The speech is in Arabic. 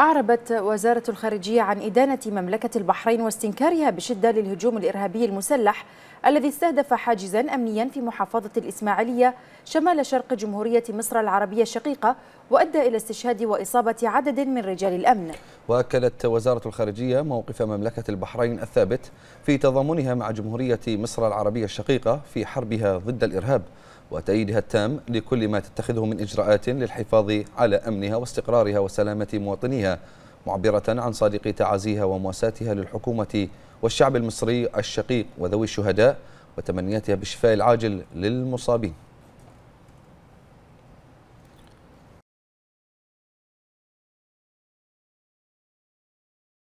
أعربت وزارة الخارجية عن إدانة مملكة البحرين واستنكارها بشدة للهجوم الإرهابي المسلح الذي استهدف حاجزا أمنيا في محافظة الإسماعيلية شمال شرق جمهورية مصر العربية الشقيقة وأدى إلى استشهاد وإصابة عدد من رجال الأمن وأكدت وزارة الخارجية موقف مملكة البحرين الثابت في تضامنها مع جمهورية مصر العربية الشقيقة في حربها ضد الإرهاب وتأييدها التام لكل ما تتخذه من إجراءات للحفاظ على أمنها واستقرارها وسلامة مواطنيها معبرة عن صادق تعازيها ومواساتها للحكومة والشعب المصري الشقيق وذوي الشهداء وتمنياتها بالشفاء العاجل للمصابين